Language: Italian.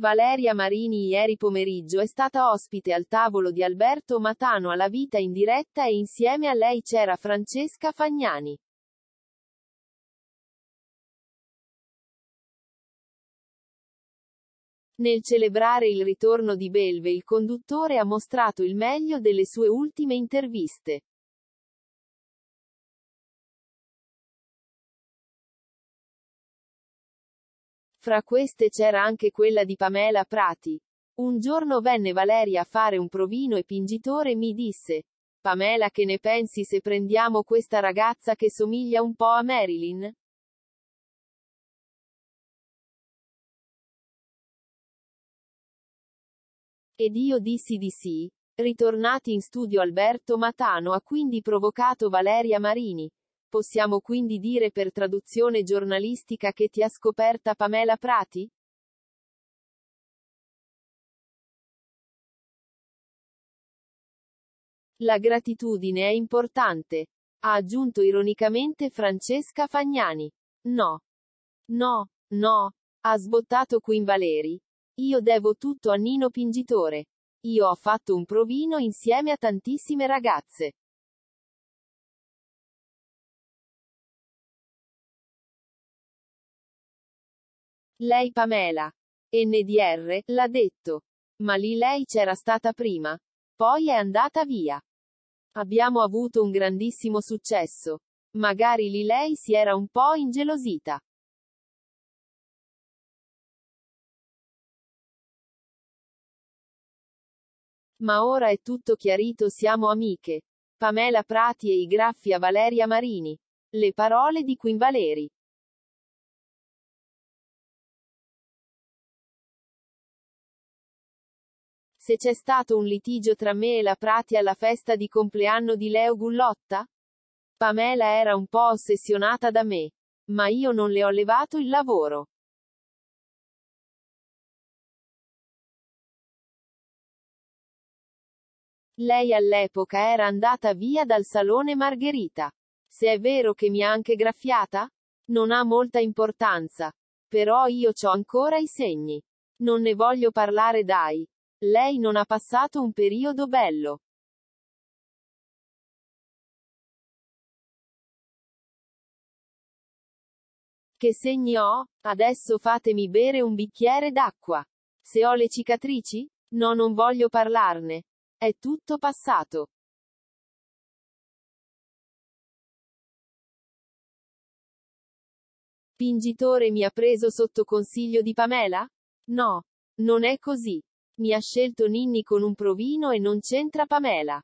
Valeria Marini ieri pomeriggio è stata ospite al tavolo di Alberto Matano alla vita in diretta e insieme a lei c'era Francesca Fagnani. Nel celebrare il ritorno di Belve il conduttore ha mostrato il meglio delle sue ultime interviste. Fra queste c'era anche quella di Pamela Prati. Un giorno venne Valeria a fare un provino e pingitore mi disse, Pamela che ne pensi se prendiamo questa ragazza che somiglia un po' a Marilyn? Ed io dissi di sì. Ritornati in studio Alberto Matano ha quindi provocato Valeria Marini, Possiamo quindi dire per traduzione giornalistica che ti ha scoperta Pamela Prati? La gratitudine è importante. Ha aggiunto ironicamente Francesca Fagnani. No. No, no. Ha sbottato Queen Valeri. Io devo tutto a Nino Pingitore. Io ho fatto un provino insieme a tantissime ragazze. Lei Pamela. NDR, l'ha detto. Ma lì lei c'era stata prima. Poi è andata via. Abbiamo avuto un grandissimo successo. Magari lì lei si era un po' ingelosita. Ma ora è tutto chiarito, siamo amiche. Pamela Prati e i graffi a Valeria Marini. Le parole di Quinvaleri. Se c'è stato un litigio tra me e la Prati alla festa di compleanno di Leo Gullotta? Pamela era un po' ossessionata da me. Ma io non le ho levato il lavoro. Lei all'epoca era andata via dal salone Margherita. Se è vero che mi ha anche graffiata? Non ha molta importanza. Però io ho ancora i segni. Non ne voglio parlare dai. Lei non ha passato un periodo bello. Che segni ho? Adesso fatemi bere un bicchiere d'acqua. Se ho le cicatrici? No, non voglio parlarne. È tutto passato. Pingitore mi ha preso sotto consiglio di Pamela? No. Non è così. Mi ha scelto Ninni con un provino e non c'entra Pamela.